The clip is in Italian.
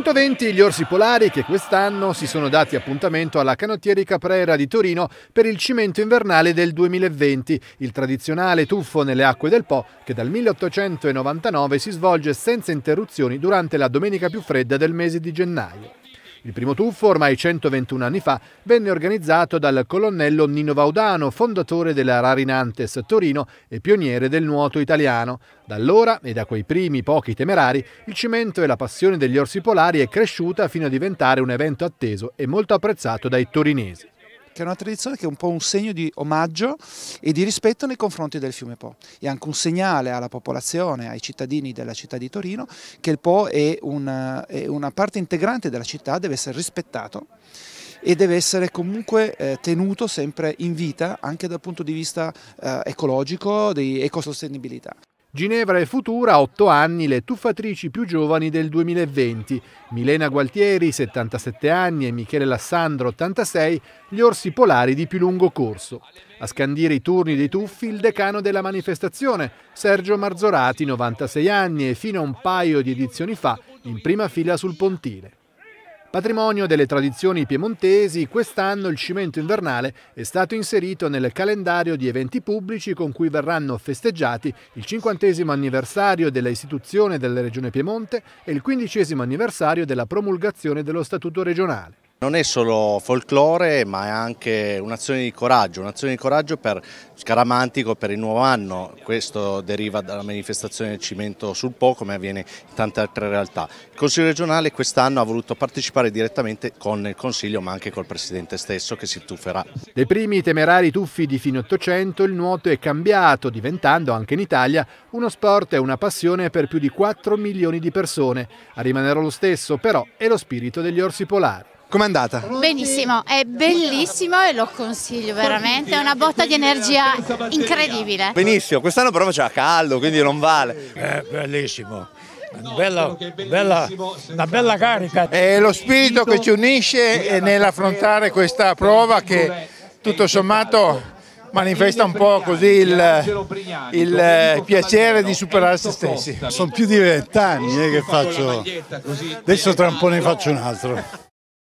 120 gli orsi polari che quest'anno si sono dati appuntamento alla canottieri Caprera di Torino per il cimento invernale del 2020, il tradizionale tuffo nelle acque del Po che dal 1899 si svolge senza interruzioni durante la domenica più fredda del mese di gennaio. Il primo tuffo, ormai 121 anni fa, venne organizzato dal colonnello Nino Vaudano, fondatore della Rarinantes Torino e pioniere del nuoto italiano. Da allora, e da quei primi pochi temerari, il cimento e la passione degli orsi polari è cresciuta fino a diventare un evento atteso e molto apprezzato dai torinesi che è una tradizione che è un po' un segno di omaggio e di rispetto nei confronti del fiume Po. È anche un segnale alla popolazione, ai cittadini della città di Torino, che il Po è una, è una parte integrante della città, deve essere rispettato e deve essere comunque eh, tenuto sempre in vita anche dal punto di vista eh, ecologico, di ecosostenibilità. Ginevra e Futura 8 anni le tuffatrici più giovani del 2020. Milena Gualtieri, 77 anni, e Michele Lassandro, 86, gli orsi polari di più lungo corso. A scandire i turni dei tuffi il decano della manifestazione, Sergio Marzorati, 96 anni e fino a un paio di edizioni fa in prima fila sul pontile. Patrimonio delle tradizioni piemontesi, quest'anno il cimento invernale è stato inserito nel calendario di eventi pubblici con cui verranno festeggiati il 50 anniversario dell'istituzione della Regione Piemonte e il 15 anniversario della promulgazione dello Statuto regionale. Non è solo folklore ma è anche un'azione di coraggio, un'azione di coraggio per Scaramantico per il nuovo anno, questo deriva dalla manifestazione del cimento sul Po come avviene in tante altre realtà. Il Consiglio regionale quest'anno ha voluto partecipare direttamente con il Consiglio ma anche col Presidente stesso che si tufferà. Dei primi temerari tuffi di fine Ottocento il nuoto è cambiato diventando anche in Italia uno sport e una passione per più di 4 milioni di persone. A rimanere lo stesso però è lo spirito degli orsi polari. Com'è andata? Benissimo, è bellissimo e lo consiglio veramente, è una botta di energia incredibile. Benissimo, quest'anno però faceva caldo, quindi non vale. È eh, bellissimo. Bella, bella, una bella carica. È lo spirito che ci unisce nell'affrontare questa prova che tutto sommato manifesta un po' così il, il eh, piacere di superare se stessi. Sono più di vent'anni eh, che faccio, adesso tra un po' ne faccio un altro.